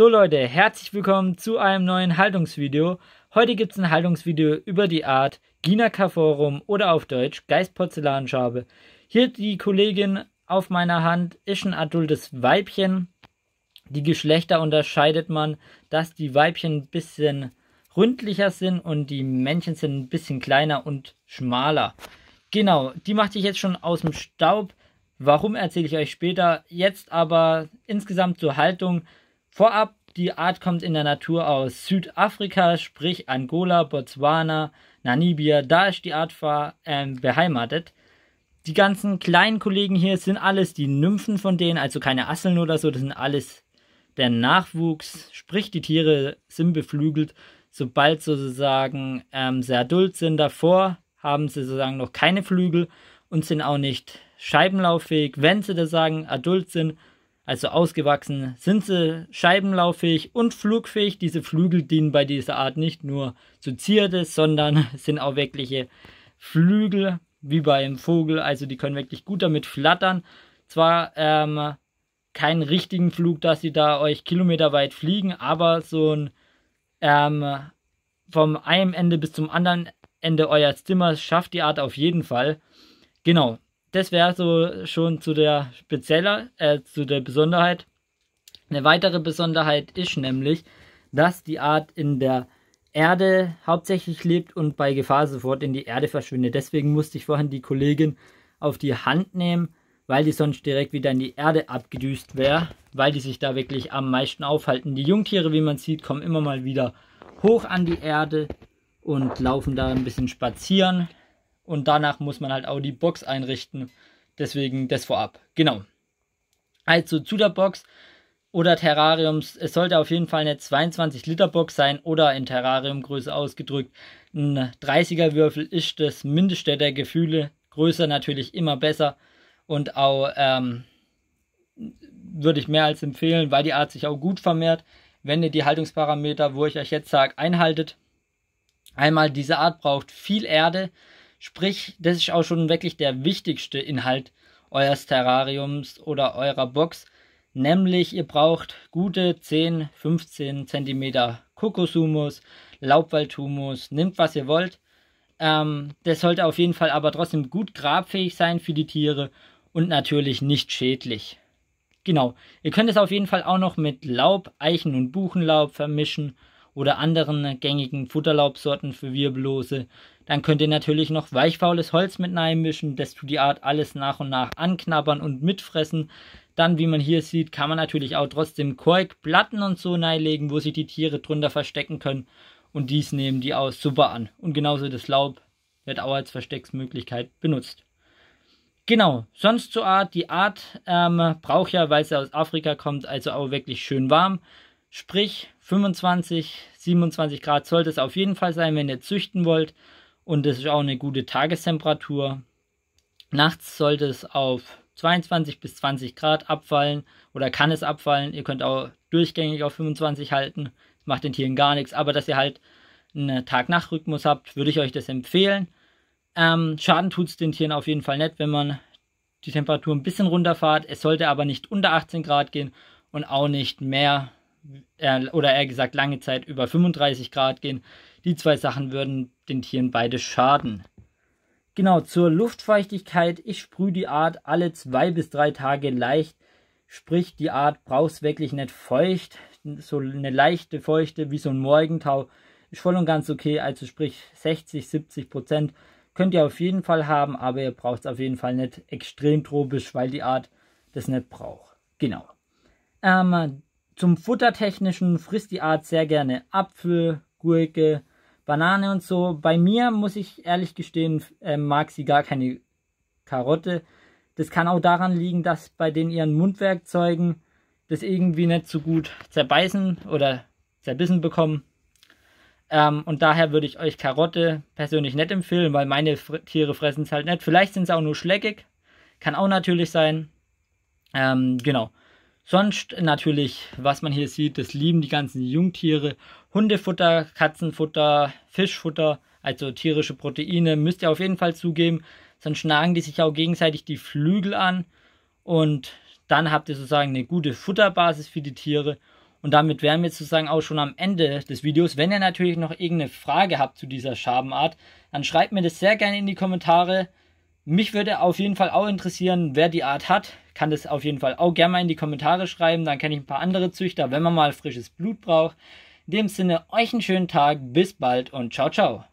So Leute, herzlich willkommen zu einem neuen Haltungsvideo. Heute gibt es ein Haltungsvideo über die Art Ginaka Forum oder auf Deutsch Geistporzellanschabe. Hier die Kollegin auf meiner Hand ist ein adultes Weibchen. Die Geschlechter unterscheidet man, dass die Weibchen ein bisschen ründlicher sind und die Männchen sind ein bisschen kleiner und schmaler. Genau, die machte ich jetzt schon aus dem Staub. Warum erzähle ich euch später. Jetzt aber insgesamt zur Haltung. Vorab, die Art kommt in der Natur aus Südafrika, sprich Angola, Botswana, Namibia, da ist die Art äh, beheimatet. Die ganzen kleinen Kollegen hier sind alles die Nymphen von denen, also keine Asseln oder so, das sind alles der Nachwuchs, sprich die Tiere sind beflügelt, sobald sozusagen ähm, sie adult sind. Davor haben sie sozusagen noch keine Flügel und sind auch nicht scheibenlauffähig. Wenn sie da sagen, adult sind, also ausgewachsen sind sie scheibenlauffähig und flugfähig. Diese Flügel dienen bei dieser Art nicht nur zu Zierde, sondern sind auch wirkliche Flügel, wie beim Vogel. Also die können wirklich gut damit flattern. Zwar ähm, keinen richtigen Flug, dass sie da euch kilometerweit fliegen, aber so ein ähm, vom einem Ende bis zum anderen Ende eures Zimmers schafft die Art auf jeden Fall. Genau, das wäre so schon zu der spezieller, äh, zu der Besonderheit. Eine weitere Besonderheit ist nämlich, dass die Art in der Erde hauptsächlich lebt und bei Gefahr sofort in die Erde verschwindet. Deswegen musste ich vorhin die Kollegin auf die Hand nehmen, weil die sonst direkt wieder in die Erde abgedüst wäre, weil die sich da wirklich am meisten aufhalten. Die Jungtiere, wie man sieht, kommen immer mal wieder hoch an die Erde und laufen da ein bisschen spazieren. Und danach muss man halt auch die Box einrichten. Deswegen das vorab. Genau. Also zu der Box oder Terrariums. Es sollte auf jeden Fall eine 22 Liter Box sein oder in Terrariumgröße ausgedrückt. Ein 30er Würfel ist das Mindeste der Gefühle. Größer natürlich immer besser und auch ähm, würde ich mehr als empfehlen, weil die Art sich auch gut vermehrt, wenn ihr die Haltungsparameter, wo ich euch jetzt sage, einhaltet. Einmal diese Art braucht viel Erde, Sprich, das ist auch schon wirklich der wichtigste Inhalt eures Terrariums oder eurer Box. Nämlich, ihr braucht gute 10, 15 cm Kokoshumus, Laubwaldhumus, nehmt was ihr wollt. Ähm, das sollte auf jeden Fall aber trotzdem gut grabfähig sein für die Tiere und natürlich nicht schädlich. Genau, ihr könnt es auf jeden Fall auch noch mit Laub, Eichen und Buchenlaub vermischen oder anderen gängigen Futterlaubsorten für Wirbellose. Dann könnt ihr natürlich noch weichfaules Holz mit einmischen, dass du die Art alles nach und nach anknabbern und mitfressen. Dann, wie man hier sieht, kann man natürlich auch trotzdem Korkplatten und so neilegen, wo sich die Tiere drunter verstecken können. Und dies nehmen die auch super an. Und genauso das Laub wird auch als Verstecksmöglichkeit benutzt. Genau, sonst zur Art. Die Art ähm, braucht ja, weil sie aus Afrika kommt, also auch wirklich schön warm. Sprich 25, 27 Grad sollte es auf jeden Fall sein, wenn ihr züchten wollt. Und das ist auch eine gute Tagestemperatur. Nachts sollte es auf 22 bis 20 Grad abfallen oder kann es abfallen. Ihr könnt auch durchgängig auf 25 halten. Das macht den Tieren gar nichts. Aber dass ihr halt einen Tag-Nacht-Rhythmus habt, würde ich euch das empfehlen. Ähm, Schaden tut es den Tieren auf jeden Fall nicht, wenn man die Temperatur ein bisschen runterfahrt. Es sollte aber nicht unter 18 Grad gehen und auch nicht mehr äh, oder eher gesagt lange Zeit über 35 Grad gehen. Die zwei Sachen würden den Tieren beide schaden. Genau, zur Luftfeuchtigkeit. Ich sprühe die Art alle zwei bis drei Tage leicht. Sprich, die Art braucht wirklich nicht feucht. So eine leichte Feuchte wie so ein Morgentau ist voll und ganz okay. Also sprich 60, 70 Prozent könnt ihr auf jeden Fall haben, aber ihr braucht es auf jeden Fall nicht extrem tropisch, weil die Art das nicht braucht. Genau. Ähm, zum Futtertechnischen frisst die Art sehr gerne Apfel, Gurke, Banane und so. Bei mir, muss ich ehrlich gestehen, äh, mag sie gar keine Karotte. Das kann auch daran liegen, dass bei den ihren Mundwerkzeugen das irgendwie nicht so gut zerbeißen oder zerbissen bekommen. Ähm, und daher würde ich euch Karotte persönlich nicht empfehlen, weil meine Fr Tiere fressen es halt nicht. Vielleicht sind sie auch nur schleckig. Kann auch natürlich sein. Ähm, genau. Sonst natürlich, was man hier sieht, das lieben die ganzen Jungtiere. Hundefutter, Katzenfutter, Fischfutter, also tierische Proteine, müsst ihr auf jeden Fall zugeben. Sonst schnagen die sich auch gegenseitig die Flügel an. Und dann habt ihr sozusagen eine gute Futterbasis für die Tiere. Und damit wären wir sozusagen auch schon am Ende des Videos. Wenn ihr natürlich noch irgendeine Frage habt zu dieser Schabenart, dann schreibt mir das sehr gerne in die Kommentare. Mich würde auf jeden Fall auch interessieren, wer die Art hat. Kann das auf jeden Fall auch gerne mal in die Kommentare schreiben. Dann kenne ich ein paar andere Züchter, wenn man mal frisches Blut braucht. In dem Sinne, euch einen schönen Tag, bis bald und ciao, ciao.